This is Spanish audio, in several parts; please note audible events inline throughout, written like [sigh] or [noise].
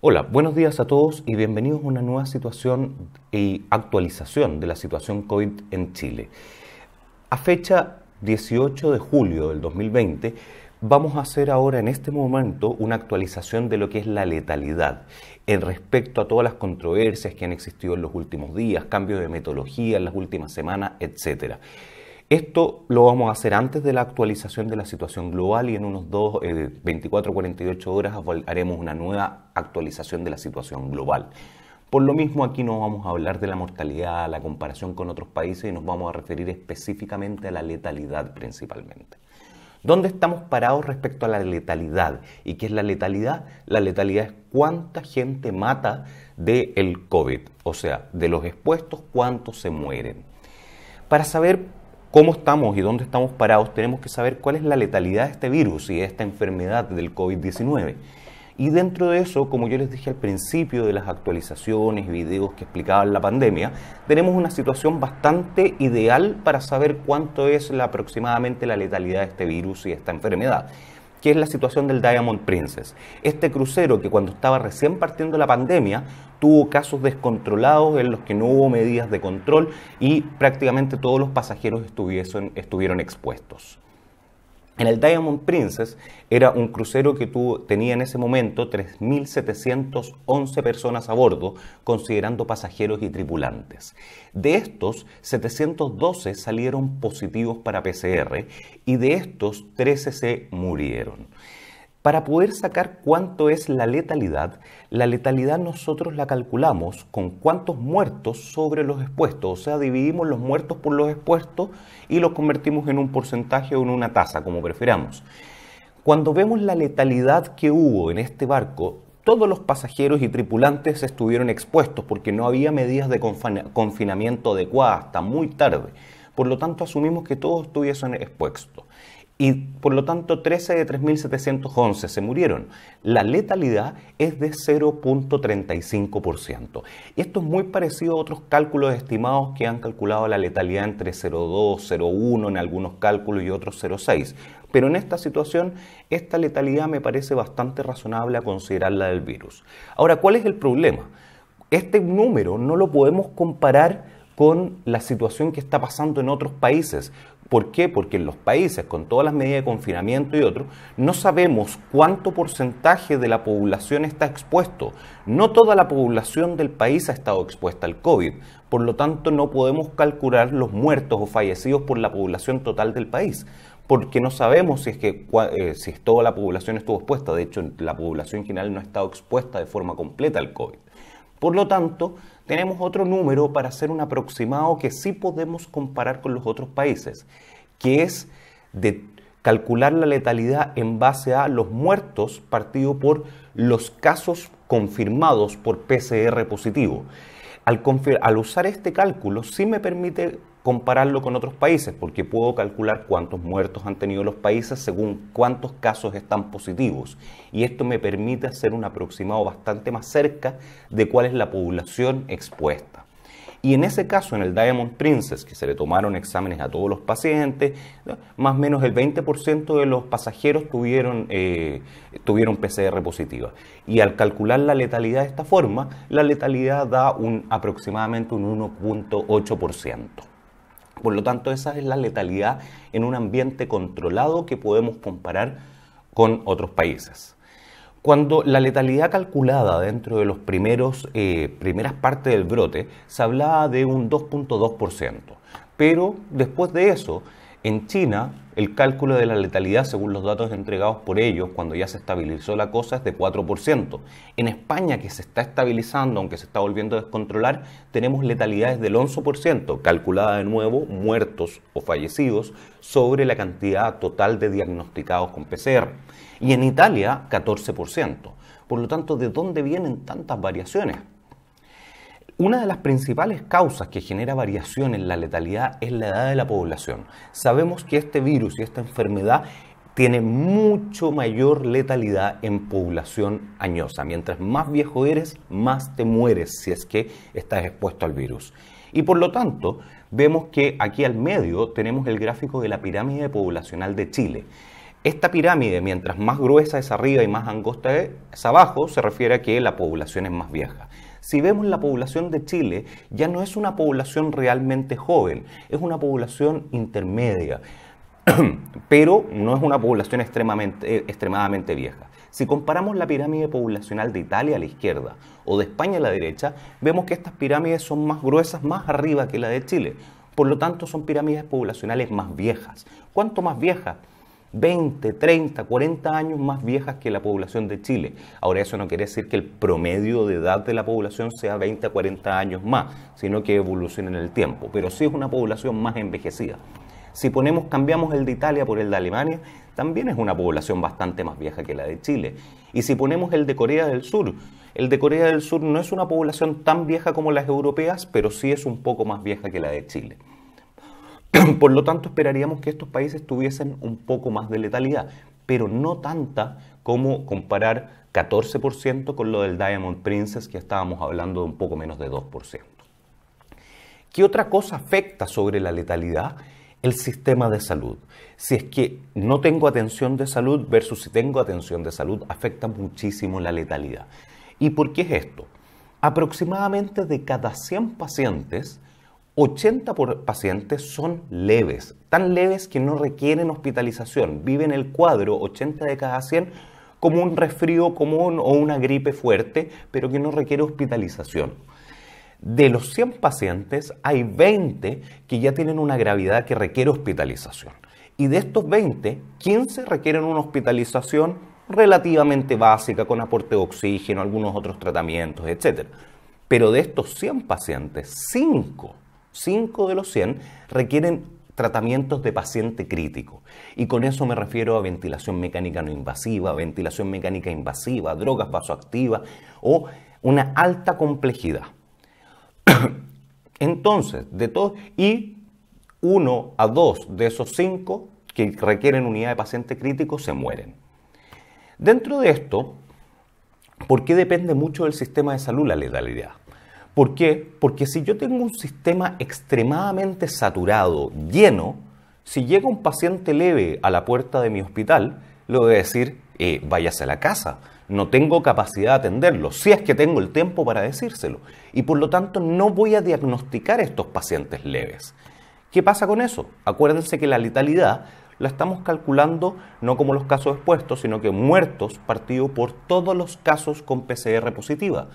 Hola, buenos días a todos y bienvenidos a una nueva situación y actualización de la situación COVID en Chile. A fecha 18 de julio del 2020, vamos a hacer ahora en este momento una actualización de lo que es la letalidad en respecto a todas las controversias que han existido en los últimos días, cambios de metodología en las últimas semanas, etcétera. Esto lo vamos a hacer antes de la actualización de la situación global y en unos dos, 24 eh, 48 horas haremos una nueva actualización de la situación global. Por lo mismo aquí no vamos a hablar de la mortalidad, la comparación con otros países y nos vamos a referir específicamente a la letalidad principalmente. ¿Dónde estamos parados respecto a la letalidad? ¿Y qué es la letalidad? La letalidad es cuánta gente mata del COVID, o sea, de los expuestos cuántos se mueren. Para saber cómo estamos y dónde estamos parados, tenemos que saber cuál es la letalidad de este virus y de esta enfermedad del COVID-19. Y dentro de eso, como yo les dije al principio de las actualizaciones, y videos que explicaban la pandemia, tenemos una situación bastante ideal para saber cuánto es la, aproximadamente la letalidad de este virus y de esta enfermedad que es la situación del Diamond Princess. Este crucero que cuando estaba recién partiendo la pandemia tuvo casos descontrolados en los que no hubo medidas de control y prácticamente todos los pasajeros estuvieron expuestos. En el Diamond Princess era un crucero que tuvo, tenía en ese momento 3.711 personas a bordo, considerando pasajeros y tripulantes. De estos, 712 salieron positivos para PCR y de estos, 13 se murieron. Para poder sacar cuánto es la letalidad, la letalidad nosotros la calculamos con cuántos muertos sobre los expuestos, o sea, dividimos los muertos por los expuestos y los convertimos en un porcentaje o en una tasa, como prefiramos. Cuando vemos la letalidad que hubo en este barco, todos los pasajeros y tripulantes estuvieron expuestos porque no había medidas de confinamiento adecuadas hasta muy tarde. Por lo tanto, asumimos que todos estuviesen expuestos y por lo tanto 13 de 3.711 se murieron. La letalidad es de 0.35%. esto es muy parecido a otros cálculos estimados que han calculado la letalidad entre 0.2, 0.1 en algunos cálculos y otros 0.6. Pero en esta situación, esta letalidad me parece bastante razonable a considerar la del virus. Ahora, ¿cuál es el problema? Este número no lo podemos comparar con la situación que está pasando en otros países, ¿Por qué? Porque en los países, con todas las medidas de confinamiento y otros, no sabemos cuánto porcentaje de la población está expuesto. No toda la población del país ha estado expuesta al COVID. Por lo tanto, no podemos calcular los muertos o fallecidos por la población total del país porque no sabemos si es que eh, si toda la población estuvo expuesta. De hecho, la población general no ha estado expuesta de forma completa al COVID. Por lo tanto, tenemos otro número para hacer un aproximado que sí podemos comparar con los otros países, que es de calcular la letalidad en base a los muertos partido por los casos confirmados por PCR positivo. Al, al usar este cálculo sí me permite compararlo con otros países, porque puedo calcular cuántos muertos han tenido los países según cuántos casos están positivos. Y esto me permite hacer un aproximado bastante más cerca de cuál es la población expuesta. Y en ese caso, en el Diamond Princess, que se le tomaron exámenes a todos los pacientes, más o menos el 20% de los pasajeros tuvieron, eh, tuvieron PCR positiva. Y al calcular la letalidad de esta forma, la letalidad da un, aproximadamente un 1.8%. Por lo tanto, esa es la letalidad en un ambiente controlado que podemos comparar con otros países. Cuando la letalidad calculada dentro de las primeros eh, primeras partes del brote se hablaba de un 2.2%, pero después de eso, en China el cálculo de la letalidad, según los datos entregados por ellos, cuando ya se estabilizó la cosa, es de 4%. En España, que se está estabilizando, aunque se está volviendo a descontrolar, tenemos letalidades del 11%, calculada de nuevo muertos o fallecidos sobre la cantidad total de diagnosticados con PCR. Y en Italia, 14%. Por lo tanto, ¿de dónde vienen tantas variaciones? Una de las principales causas que genera variación en la letalidad es la edad de la población. Sabemos que este virus y esta enfermedad tiene mucho mayor letalidad en población añosa. Mientras más viejo eres, más te mueres si es que estás expuesto al virus. Y por lo tanto, vemos que aquí al medio tenemos el gráfico de la pirámide poblacional de Chile. Esta pirámide, mientras más gruesa es arriba y más angosta es abajo, se refiere a que la población es más vieja. Si vemos la población de Chile, ya no es una población realmente joven, es una población intermedia, [clears throat] pero no es una población extremadamente, eh, extremadamente vieja. Si comparamos la pirámide poblacional de Italia a la izquierda o de España a la derecha, vemos que estas pirámides son más gruesas más arriba que la de Chile. Por lo tanto, son pirámides poblacionales más viejas. ¿Cuánto más viejas? 20, 30, 40 años más viejas que la población de Chile. Ahora eso no quiere decir que el promedio de edad de la población sea 20 a 40 años más, sino que evoluciona en el tiempo, pero sí es una población más envejecida. Si ponemos, cambiamos el de Italia por el de Alemania, también es una población bastante más vieja que la de Chile. Y si ponemos el de Corea del Sur, el de Corea del Sur no es una población tan vieja como las europeas, pero sí es un poco más vieja que la de Chile. [clears throat] Por lo tanto, esperaríamos que estos países tuviesen un poco más de letalidad, pero no tanta como comparar 14% con lo del Diamond Princess, que estábamos hablando de un poco menos de 2%. ¿Qué otra cosa afecta sobre la letalidad? El sistema de salud. Si es que no tengo atención de salud versus si tengo atención de salud, afecta muchísimo la letalidad. ¿Y por qué es esto? Aproximadamente de cada 100 pacientes, 80 pacientes son leves, tan leves que no requieren hospitalización. Viven el cuadro 80 de cada 100 como un resfrío común o una gripe fuerte, pero que no requiere hospitalización. De los 100 pacientes, hay 20 que ya tienen una gravedad que requiere hospitalización. Y de estos 20, 15 requieren una hospitalización relativamente básica con aporte de oxígeno, algunos otros tratamientos, etc. Pero de estos 100 pacientes, 5 5 de los 100 requieren tratamientos de paciente crítico. Y con eso me refiero a ventilación mecánica no invasiva, ventilación mecánica invasiva, drogas vasoactivas o una alta complejidad. [coughs] Entonces, de todos y 1 a 2 de esos 5 que requieren unidad de paciente crítico se mueren. Dentro de esto, ¿por qué depende mucho del sistema de salud la letalidad? ¿Por qué? Porque si yo tengo un sistema extremadamente saturado, lleno, si llega un paciente leve a la puerta de mi hospital, le voy a decir, eh, váyase a la casa, no tengo capacidad de atenderlo, si es que tengo el tiempo para decírselo. Y por lo tanto no voy a diagnosticar a estos pacientes leves. ¿Qué pasa con eso? Acuérdense que la letalidad la estamos calculando no como los casos expuestos, sino que muertos partido por todos los casos con PCR positiva.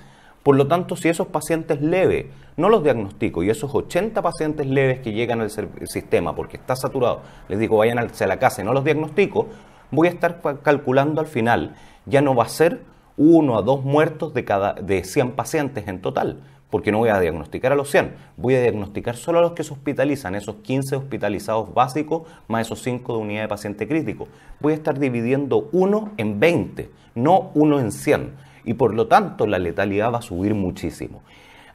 Por lo tanto, si esos pacientes leves no los diagnostico y esos 80 pacientes leves que llegan al sistema porque está saturado, les digo vayan a la casa y no los diagnostico, voy a estar calculando al final, ya no va a ser uno a dos muertos de, cada, de 100 pacientes en total, porque no voy a diagnosticar a los 100, voy a diagnosticar solo a los que se hospitalizan, esos 15 hospitalizados básicos más esos 5 de unidad de paciente crítico. Voy a estar dividiendo uno en 20, no uno en 100 y por lo tanto la letalidad va a subir muchísimo.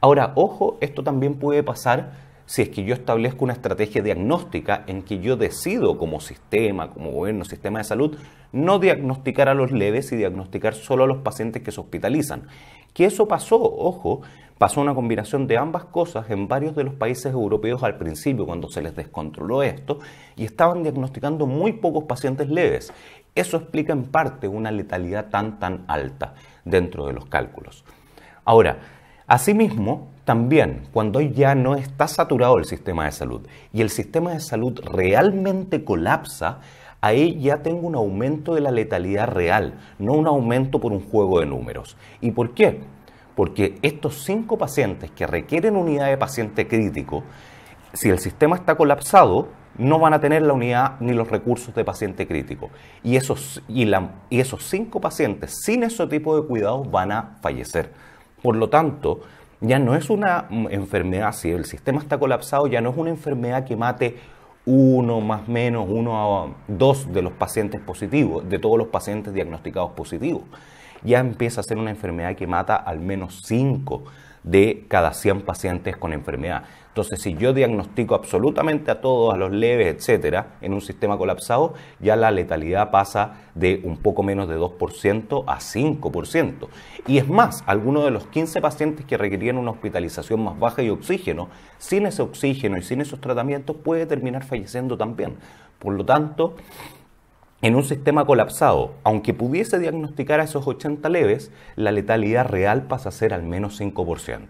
Ahora, ojo, esto también puede pasar si es que yo establezco una estrategia diagnóstica en que yo decido como sistema, como gobierno, sistema de salud, no diagnosticar a los leves y diagnosticar solo a los pacientes que se hospitalizan. Que eso pasó, ojo, pasó una combinación de ambas cosas en varios de los países europeos al principio cuando se les descontroló esto y estaban diagnosticando muy pocos pacientes leves eso explica en parte una letalidad tan tan alta dentro de los cálculos. Ahora, asimismo, también cuando ya no está saturado el sistema de salud y el sistema de salud realmente colapsa, ahí ya tengo un aumento de la letalidad real, no un aumento por un juego de números. ¿Y por qué? Porque estos cinco pacientes que requieren unidad de paciente crítico, si el sistema está colapsado, no van a tener la unidad ni los recursos de paciente crítico. Y esos, y, esos cinco pacientes sin ese tipo de cuidados van a fallecer. Por lo tanto, ya no es una enfermedad, si el sistema está colapsado, ya no es una enfermedad que mate uno más menos, uno a dos de los pacientes positivos, de todos los pacientes diagnosticados positivos. Ya empieza a ser una enfermedad que mata al menos cinco de cada 100 pacientes con enfermedad. Entonces, si yo diagnostico absolutamente a todos, a los leves, etcétera, en un sistema colapsado, ya la letalidad pasa de un poco menos de 2% a 5%. Y es más, algunos de los 15 pacientes que requerían una hospitalización más baja y oxígeno, sin ese oxígeno y sin esos tratamientos, puede terminar falleciendo también. Por lo tanto, en un sistema colapsado, aunque pudiese diagnosticar a esos 80 leves, la letalidad real pasa a ser al menos 5%.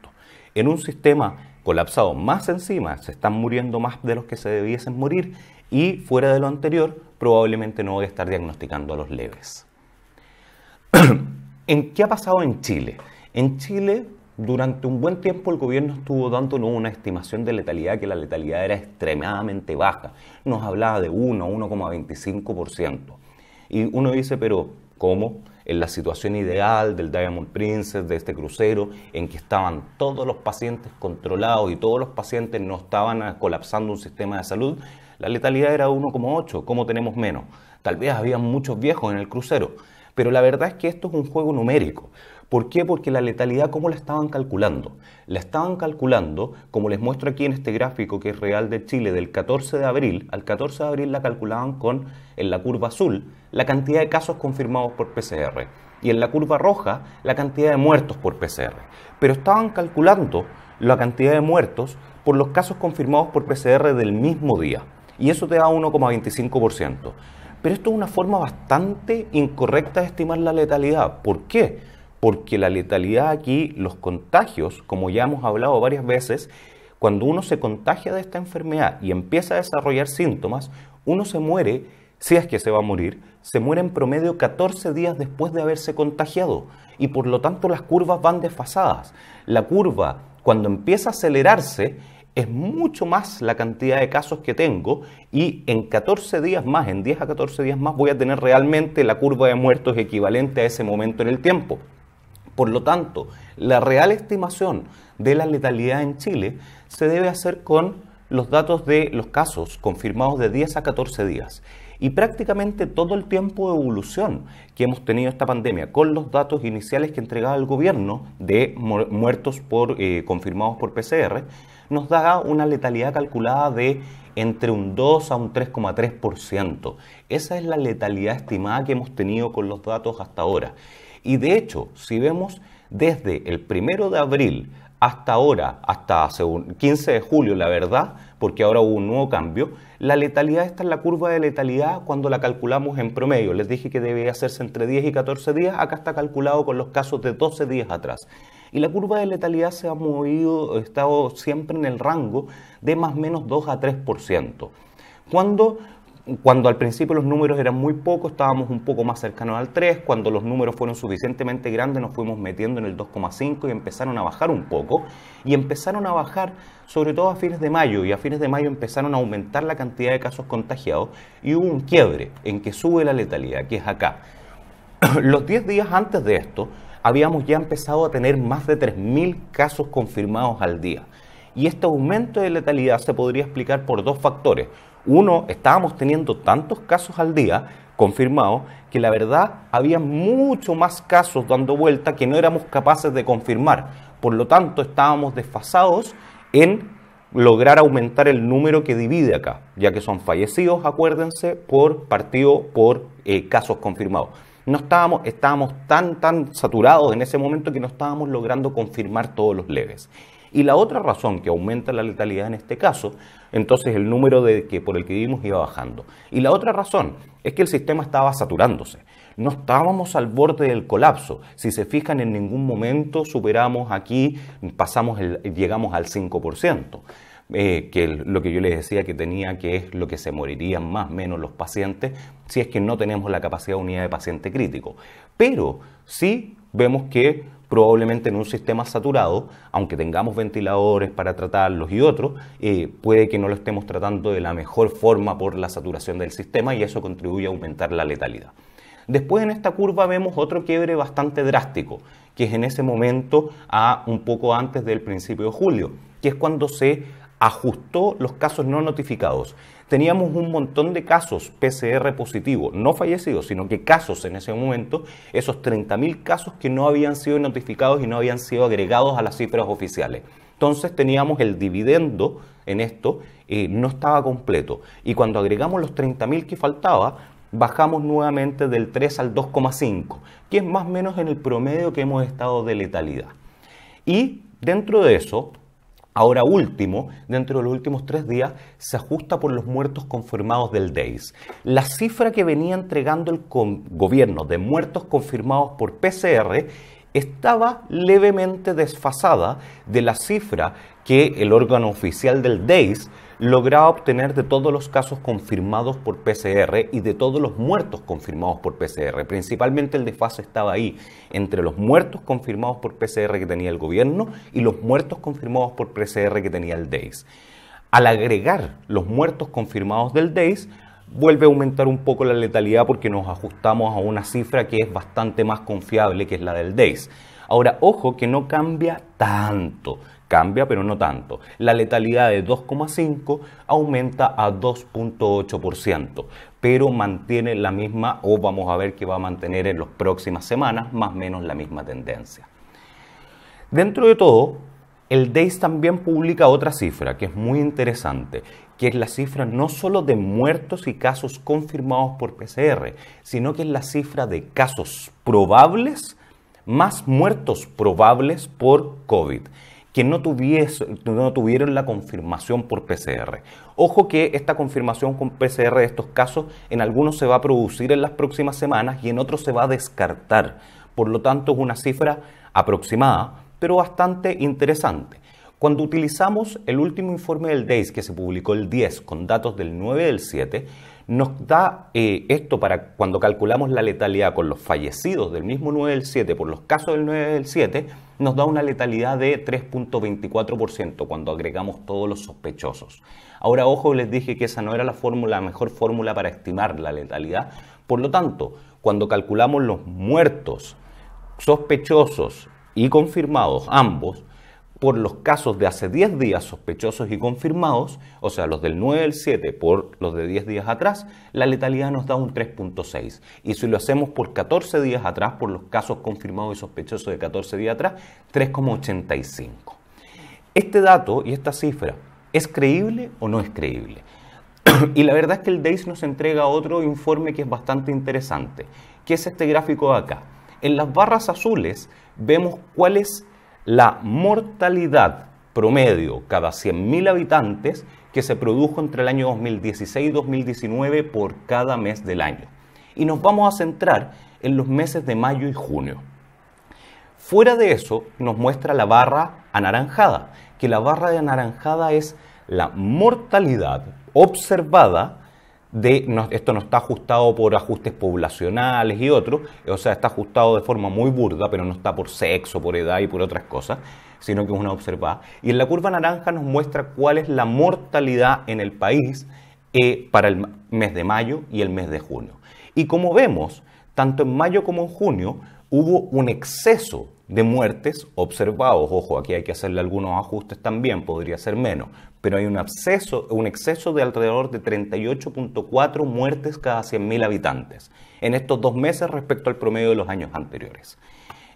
En un sistema colapsado más encima, se están muriendo más de los que se debiesen morir y fuera de lo anterior, probablemente no voy a estar diagnosticando a los leves. [clears throat] ¿En qué ha pasado en Chile? En Chile, durante un buen tiempo el gobierno estuvo dando una estimación de letalidad que la letalidad era extremadamente baja. Nos hablaba de 1, 1,25%. Y uno dice, pero ¿cómo? en la situación ideal del Diamond Princess, de este crucero, en que estaban todos los pacientes controlados y todos los pacientes no estaban colapsando un sistema de salud, la letalidad era 1,8, ¿cómo tenemos menos? Tal vez había muchos viejos en el crucero, pero la verdad es que esto es un juego numérico. ¿Por qué? Porque la letalidad, ¿cómo la estaban calculando? La estaban calculando, como les muestro aquí en este gráfico que es real de Chile, del 14 de abril, al 14 de abril la calculaban con, en la curva azul, la cantidad de casos confirmados por PCR y en la curva roja la cantidad de muertos por PCR. Pero estaban calculando la cantidad de muertos por los casos confirmados por PCR del mismo día y eso te da 1,25%. Pero esto es una forma bastante incorrecta de estimar la letalidad. ¿Por qué? Porque la letalidad aquí, los contagios, como ya hemos hablado varias veces, cuando uno se contagia de esta enfermedad y empieza a desarrollar síntomas, uno se muere si es que se va a morir, se muere en promedio 14 días después de haberse contagiado y por lo tanto las curvas van desfasadas. La curva, cuando empieza a acelerarse, es mucho más la cantidad de casos que tengo y en 14 días más, en 10 a 14 días más, voy a tener realmente la curva de muertos equivalente a ese momento en el tiempo. Por lo tanto, la real estimación de la letalidad en Chile se debe hacer con los datos de los casos confirmados de 10 a 14 días y prácticamente todo el tiempo de evolución que hemos tenido esta pandemia, con los datos iniciales que entregaba el gobierno de muertos por, eh, confirmados por PCR, nos da una letalidad calculada de entre un 2 a un 3,3%. Esa es la letalidad estimada que hemos tenido con los datos hasta ahora. Y de hecho, si vemos desde el primero de abril hasta ahora, hasta 15 de julio, la verdad, porque ahora hubo un nuevo cambio, la letalidad está en la curva de letalidad cuando la calculamos en promedio. Les dije que debía hacerse entre 10 y 14 días, acá está calculado con los casos de 12 días atrás. Y la curva de letalidad se ha movido, ha estado siempre en el rango de más o menos 2 a 3%. Cuando cuando al principio los números eran muy pocos, estábamos un poco más cercanos al 3, cuando los números fueron suficientemente grandes nos fuimos metiendo en el 2,5 y empezaron a bajar un poco, y empezaron a bajar sobre todo a fines de mayo, y a fines de mayo empezaron a aumentar la cantidad de casos contagiados, y hubo un quiebre en que sube la letalidad, que es acá. [clears throat] Los 10 días antes de esto, habíamos ya empezado a tener más de 3.000 casos confirmados al día. Y este aumento de letalidad se podría explicar por dos factores uno, estábamos teniendo tantos casos al día confirmados que la verdad había mucho más casos dando vuelta que no éramos capaces de confirmar. Por lo tanto, estábamos desfasados en lograr aumentar el número que divide acá, ya que son fallecidos, acuérdense, por partido, por eh, casos confirmados no estábamos, estábamos tan, tan saturados en ese momento que no estábamos logrando confirmar todos los leves. Y la otra razón que aumenta la letalidad en este caso, entonces el número de que por el que vivimos iba bajando. Y la otra razón es que el sistema estaba saturándose. No estábamos al borde del colapso. Si se fijan, en ningún momento superamos aquí, pasamos llegamos al 5%. Eh, que lo que yo les decía que tenía, que es lo que se morirían más o menos los pacientes si es que no tenemos la capacidad de unidad de paciente crítico. Pero sí vemos que probablemente en un sistema saturado, aunque tengamos ventiladores para tratarlos y otros, eh, puede que no lo estemos tratando de la mejor forma por la saturación del sistema y eso contribuye a aumentar la letalidad. Después en esta curva vemos otro quiebre bastante drástico, que es en ese momento a un poco antes del principio de julio, que es cuando se ajustó los casos no notificados teníamos un montón de casos PCR positivos, no fallecidos, sino que casos en ese momento, esos 30.000 casos que no habían sido notificados y no habían sido agregados a las cifras oficiales. Entonces teníamos el dividendo en esto, eh, no estaba completo. Y cuando agregamos los 30.000 que faltaba, bajamos nuevamente del 3 al 2,5, que es más o menos en el promedio que hemos estado de letalidad. Y dentro de eso, Ahora último, dentro de los últimos tres días, se ajusta por los muertos confirmados del DEIS. La cifra que venía entregando el gobierno de muertos confirmados por PCR estaba levemente desfasada de la cifra que el órgano oficial del DEIS lograba obtener de todos los casos confirmados por PCR y de todos los muertos confirmados por PCR. Principalmente el desfase estaba ahí, entre los muertos confirmados por PCR que tenía el gobierno y los muertos confirmados por PCR que tenía el DEIS. Al agregar los muertos confirmados del DEIS, vuelve a aumentar un poco la letalidad porque nos ajustamos a una cifra que es bastante más confiable que es la del DEIS. Ahora, ojo que no cambia tanto. Cambia, pero no tanto. La letalidad de 2,5 aumenta a 2,8%, pero mantiene la misma, o vamos a ver que va a mantener en las próximas semanas, más o menos la misma tendencia. Dentro de todo, el DAIS e también publica otra cifra que es muy interesante, que es la cifra no solo de muertos y casos confirmados por PCR, sino que es la cifra de casos probables más muertos probables por COVID que no, tuviese, no tuvieron la confirmación por PCR. Ojo que esta confirmación con PCR de estos casos en algunos se va a producir en las próximas semanas y en otros se va a descartar. Por lo tanto, es una cifra aproximada, pero bastante interesante. Cuando utilizamos el último informe del DAIS que se publicó el 10 con datos del 9 del 7, nos da eh, esto para cuando calculamos la letalidad con los fallecidos del mismo 9 del 7 por los casos del 9 del 7, nos da una letalidad de 3.24% cuando agregamos todos los sospechosos. Ahora, ojo, les dije que esa no era la fórmula, la mejor fórmula para estimar la letalidad. Por lo tanto, cuando calculamos los muertos, sospechosos y confirmados, ambos, por los casos de hace 10 días sospechosos y confirmados, o sea, los del 9 al 7 por los de 10 días atrás, la letalidad nos da un 3.6. Y si lo hacemos por 14 días atrás, por los casos confirmados y sospechosos de 14 días atrás, 3.85. Este dato y esta cifra, ¿es creíble o no es creíble? [clears throat] y la verdad es que el DAIS nos entrega otro informe que es bastante interesante, que es este gráfico de acá. En las barras azules vemos cuál es la mortalidad promedio cada 100.000 habitantes que se produjo entre el año 2016 y 2019 por cada mes del año. Y nos vamos a centrar en los meses de mayo y junio. Fuera de eso, nos muestra la barra anaranjada, que la barra de anaranjada es la mortalidad observada de, esto no está ajustado por ajustes poblacionales y otros, o sea, está ajustado de forma muy burda, pero no está por sexo, por edad y por otras cosas, sino que es una observada. Y en la curva naranja nos muestra cuál es la mortalidad en el país eh, para el mes de mayo y el mes de junio. Y como vemos, tanto en mayo como en junio, hubo un exceso de muertes observados. Ojo, aquí hay que hacerle algunos ajustes también, podría ser menos, pero hay un, un exceso de alrededor de 38.4 muertes cada 100.000 habitantes en estos dos meses respecto al promedio de los años anteriores.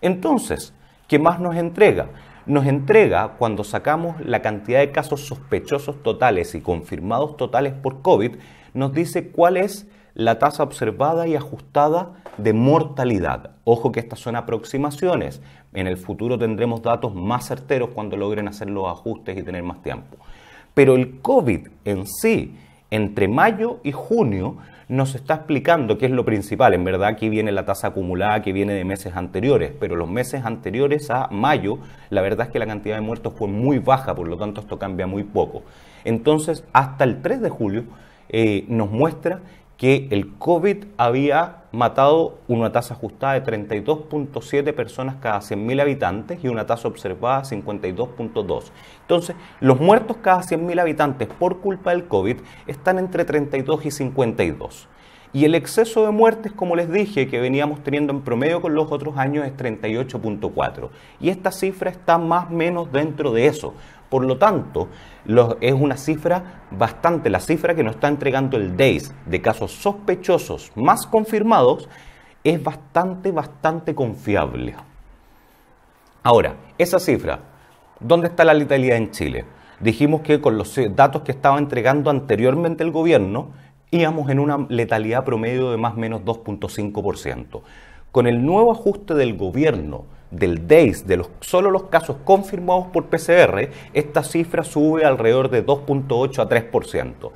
Entonces, ¿qué más nos entrega? Nos entrega cuando sacamos la cantidad de casos sospechosos totales y confirmados totales por COVID, nos dice cuál es la tasa observada y ajustada de mortalidad. Ojo que estas son aproximaciones. En el futuro tendremos datos más certeros cuando logren hacer los ajustes y tener más tiempo. Pero el COVID en sí, entre mayo y junio, nos está explicando qué es lo principal. En verdad aquí viene la tasa acumulada que viene de meses anteriores, pero los meses anteriores a mayo, la verdad es que la cantidad de muertos fue muy baja, por lo tanto esto cambia muy poco. Entonces, hasta el 3 de julio eh, nos muestra que el COVID había matado una tasa ajustada de 32.7 personas cada 100.000 habitantes y una tasa observada de 52.2. Entonces, los muertos cada 100.000 habitantes por culpa del COVID están entre 32 y 52. Y el exceso de muertes, como les dije, que veníamos teniendo en promedio con los otros años es 38.4. Y esta cifra está más o menos dentro de eso. Por lo tanto, es una cifra bastante, la cifra que nos está entregando el DAIS de casos sospechosos más confirmados es bastante, bastante confiable. Ahora, esa cifra, ¿dónde está la letalidad en Chile? Dijimos que con los datos que estaba entregando anteriormente el gobierno, íbamos en una letalidad promedio de más o menos 2.5%. Con el nuevo ajuste del gobierno, del DAIS, de los, solo los casos confirmados por PCR, esta cifra sube alrededor de 2.8 a 3%.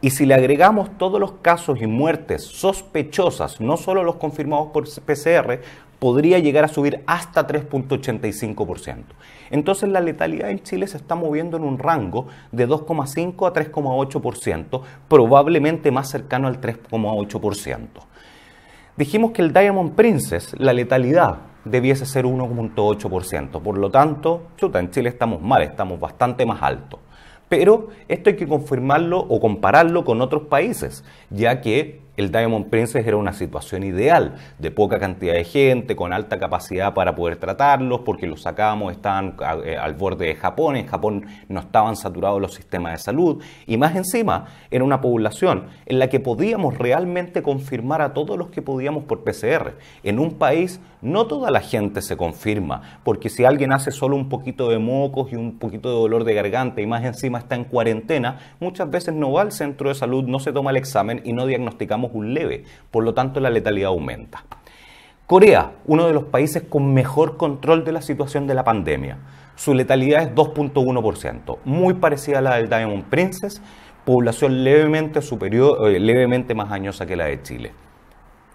Y si le agregamos todos los casos y muertes sospechosas, no solo los confirmados por PCR, podría llegar a subir hasta 3.85%. Entonces la letalidad en Chile se está moviendo en un rango de 2,5 a 3,8%, probablemente más cercano al 3,8%. Dijimos que el Diamond Princess, la letalidad, debiese ser 1,8%. Por lo tanto, en Chile estamos mal, estamos bastante más alto Pero esto hay que confirmarlo o compararlo con otros países, ya que el Diamond Princess era una situación ideal, de poca cantidad de gente, con alta capacidad para poder tratarlos, porque los sacábamos, estaban ah, eh, al borde de Japón, en Japón no estaban saturados los sistemas de salud, y más encima era una población en la que podíamos realmente confirmar a todos los que podíamos por PCR. En un país no toda la gente se confirma, porque si alguien hace solo un poquito de mocos y un poquito de dolor de garganta y más encima está en cuarentena, muchas veces no va al centro de salud, no se toma el examen y no diagnosticamos un leve, por lo tanto la letalidad aumenta. Corea, uno de los países con mejor control de la situación de la pandemia. Su letalidad es 2.1%, muy parecida a la del Diamond Princess, población levemente, superior, eh, levemente más añosa que la de Chile.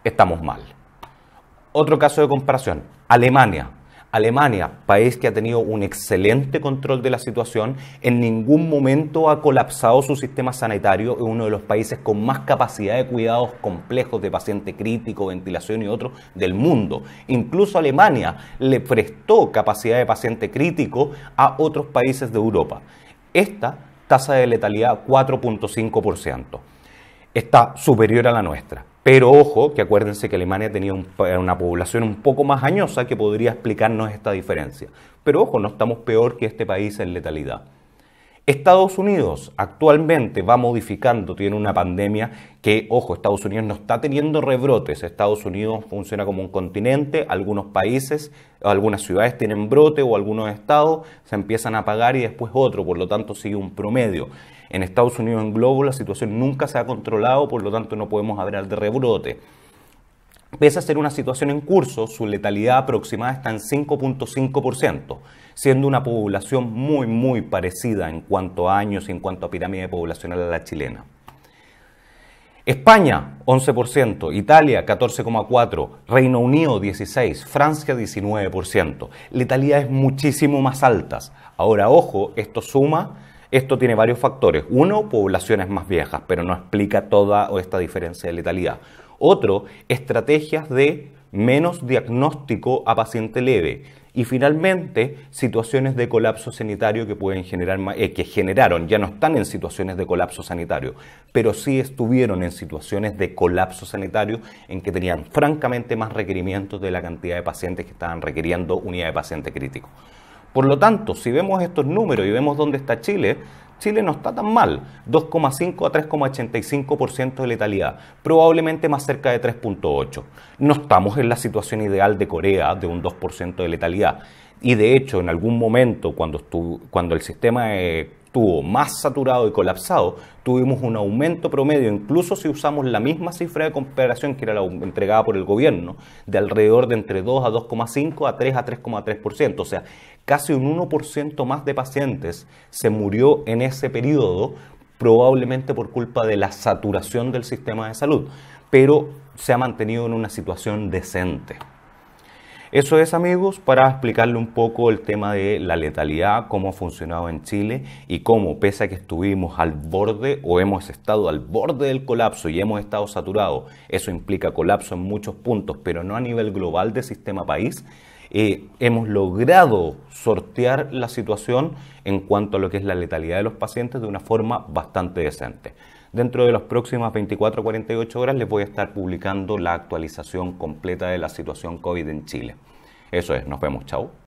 Estamos mal. Otro caso de comparación, Alemania, Alemania, país que ha tenido un excelente control de la situación, en ningún momento ha colapsado su sistema sanitario, es uno de los países con más capacidad de cuidados complejos de paciente crítico, ventilación y otros del mundo. Incluso Alemania le prestó capacidad de paciente crítico a otros países de Europa. Esta tasa de letalidad 4.5%. Está superior a la nuestra. Pero ojo, que acuérdense que Alemania tenía una población un poco más añosa que podría explicarnos esta diferencia. Pero ojo, no estamos peor que este país en letalidad. Estados Unidos actualmente va modificando, tiene una pandemia que, ojo, Estados Unidos no está teniendo rebrotes. Estados Unidos funciona como un continente, algunos países, algunas ciudades tienen brote o algunos estados se empiezan a apagar y después otro, por lo tanto sigue un promedio. En Estados Unidos en globo la situación nunca se ha controlado, por lo tanto no podemos hablar de rebrote. Pese a ser una situación en curso, su letalidad aproximada está en 5.5%, siendo una población muy, muy parecida en cuanto a años y en cuanto a pirámide poblacional a la chilena. España, 11%, Italia, 14,4%, Reino Unido, 16%, Francia, 19%. Letalidades muchísimo más altas. Ahora, ojo, esto suma esto tiene varios factores. Uno, poblaciones más viejas, pero no explica toda esta diferencia de letalidad. Otro, estrategias de menos diagnóstico a paciente leve. Y finalmente, situaciones de colapso sanitario que pueden generar, eh, que generaron, ya no están en situaciones de colapso sanitario, pero sí estuvieron en situaciones de colapso sanitario en que tenían francamente más requerimientos de la cantidad de pacientes que estaban requiriendo unidad de paciente crítico. Por lo tanto, si vemos estos números y vemos dónde está Chile, Chile no está tan mal, 2,5 a 3,85% de letalidad, probablemente más cerca de 3,8. No estamos en la situación ideal de Corea de un 2% de letalidad. Y de hecho, en algún momento, cuando, cuando el sistema eh, estuvo más saturado y colapsado, tuvimos un aumento promedio, incluso si usamos la misma cifra de comparación que era la entregada por el gobierno, de alrededor de entre 2 a 2,5 a 3 a 3,3%. O sea, casi un 1% más de pacientes se murió en ese periodo, probablemente por culpa de la saturación del sistema de salud, pero se ha mantenido en una situación decente. Eso es, amigos, para explicarle un poco el tema de la letalidad, cómo ha funcionado en Chile y cómo, pese a que estuvimos al borde o hemos estado al borde del colapso y hemos estado saturados, eso implica colapso en muchos puntos, pero no a nivel global de sistema país, eh, hemos logrado sortear la situación en cuanto a lo que es la letalidad de los pacientes de una forma bastante decente. Dentro de las próximas 24 a 48 horas les voy a estar publicando la actualización completa de la situación COVID en Chile. Eso es, nos vemos, chao.